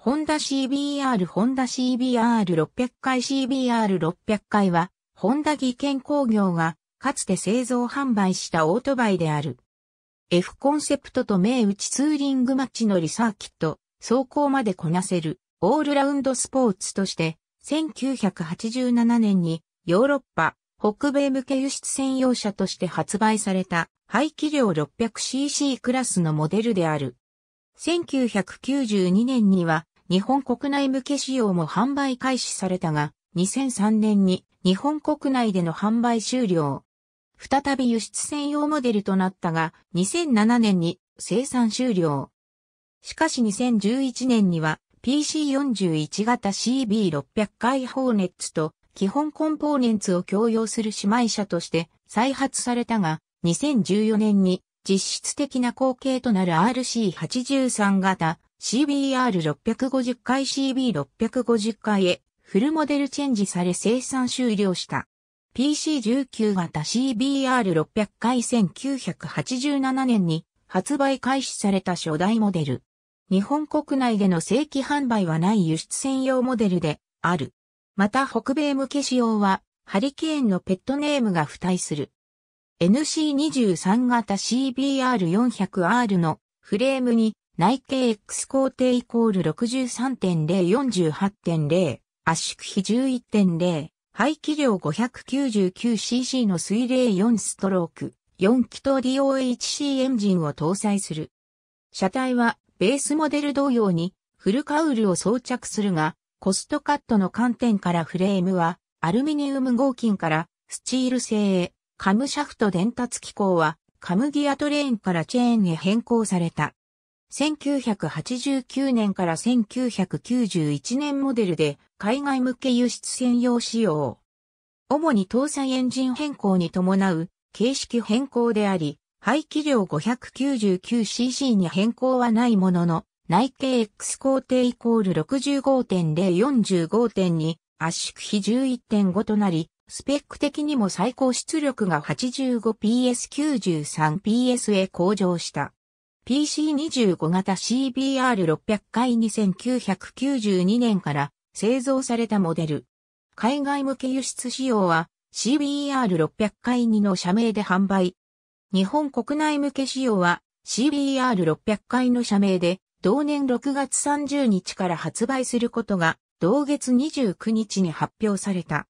ホンダ CBR ホンダ CBR600 回 CBR600 回は、ホンダ技研工業が、かつて製造販売したオートバイである。F コンセプトと名打ちツーリングマッチのリサーキット、走行までこなせる、オールラウンドスポーツとして、1987年に、ヨーロッパ、北米向け輸出専用車として発売された、排気量 600cc クラスのモデルである。1992年には日本国内向け仕様も販売開始されたが、2003年に日本国内での販売終了。再び輸出専用モデルとなったが、2007年に生産終了。しかし2011年には PC41 型 CB600 回ホーネッツと基本コンポーネンツを共用する姉妹車として再発されたが、2014年に実質的な後継となる RC83 型 CBR650 回 CB650 回へフルモデルチェンジされ生産終了した。PC19 型 CBR600 回1987年に発売開始された初代モデル。日本国内での正規販売はない輸出専用モデルである。また北米向け仕様はハリケーンのペットネームが付帯する。NC23 型 CBR400R のフレームに内径 X 工程イコール63.048.0圧縮比11.0排気量 599cc の水冷4ストローク4気筒 DOHC エンジンを搭載する。車体はベースモデル同様にフルカウルを装着するがコストカットの観点からフレームはアルミニウム合金からスチール製へカムシャフト伝達機構は、カムギアトレーンからチェーンへ変更された。1989年から1991年モデルで海外向け輸出専用仕様。主に搭載エンジン変更に伴う形式変更であり、排気量 599cc に変更はないものの、内径 X 工程イコール65.045.2圧縮比11.5となり、スペック的にも最高出力が 85PS93PS へ向上した。PC25 型 CBR600 回2992年から製造されたモデル。海外向け輸出仕様は CBR600 回2の社名で販売。日本国内向け仕様は CBR600 回の社名で同年6月30日から発売することが同月29日に発表された。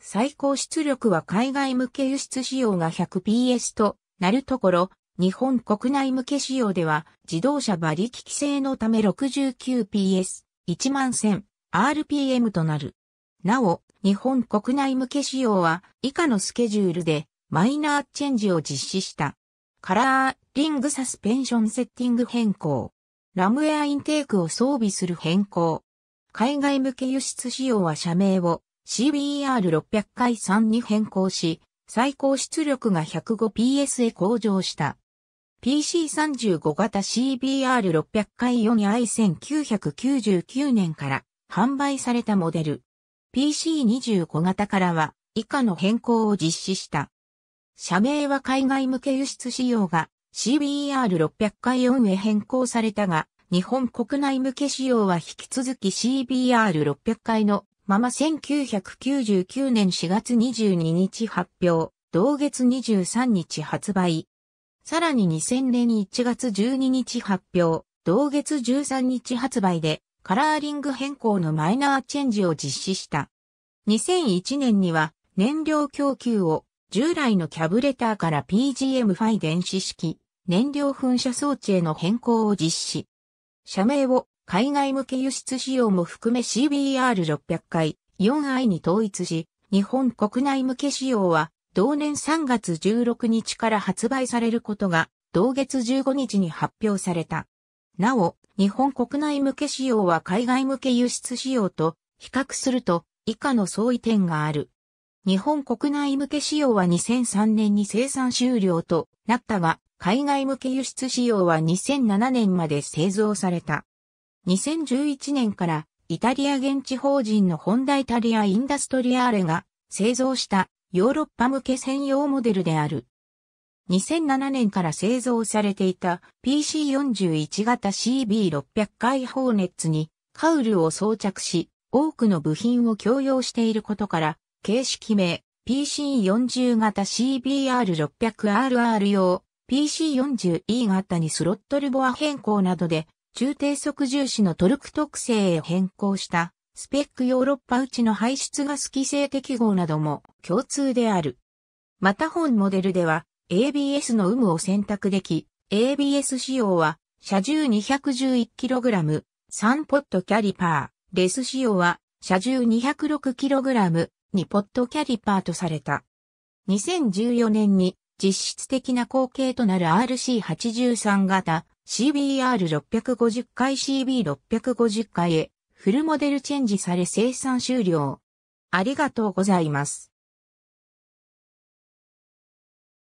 最高出力は海外向け輸出仕様が 100PS となるところ、日本国内向け仕様では自動車馬力規制のため 69PS、1万 1000rpm となる。なお、日本国内向け仕様は以下のスケジュールでマイナーチェンジを実施した。カラーリングサスペンションセッティング変更。ラムエアインテークを装備する変更。海外向け輸出仕様は社名を CBR600 回3に変更し、最高出力が 105PS へ向上した。PC35 型 CBR600 回4に i1999 年から販売されたモデル。PC25 型からは以下の変更を実施した。社名は海外向け輸出仕様が CBR600 回4へ変更されたが、日本国内向け仕様は引き続き CBR600 回のまま1999年4月22日発表、同月23日発売。さらに2000年1月12日発表、同月13日発売で、カラーリング変更のマイナーチェンジを実施した。2001年には、燃料供給を従来のキャブレターから PGM5 電子式燃料噴射装置への変更を実施。社名を海外向け輸出仕様も含め CBR600 回 4i に統一し、日本国内向け仕様は同年3月16日から発売されることが同月15日に発表された。なお、日本国内向け仕様は海外向け輸出仕様と比較すると以下の相違点がある。日本国内向け仕様は2003年に生産終了となったが、海外向け輸出仕様は2007年まで製造された。2011年からイタリア現地法人のホンダイタリアインダストリアーレが製造したヨーロッパ向け専用モデルである。2007年から製造されていた PC41 型 CB600 回放熱にカウルを装着し、多くの部品を共用していることから、形式名 PC40 型 CBR600RR 用 PC40E 型にスロットルボア変更などで中低速重視のトルク特性へ変更したスペックヨーロッパうちの排出ガス規制適合なども共通である。また本モデルでは ABS の有無を選択でき、ABS 仕様は車重 211kg、3ポットキャリパー、レス仕様は車重 206kg、2ポットキャリパーとされた。2014年に実質的な後継となる RC83 型 CBR650 回 CB650 回へフルモデルチェンジされ生産終了。ありがとうございます。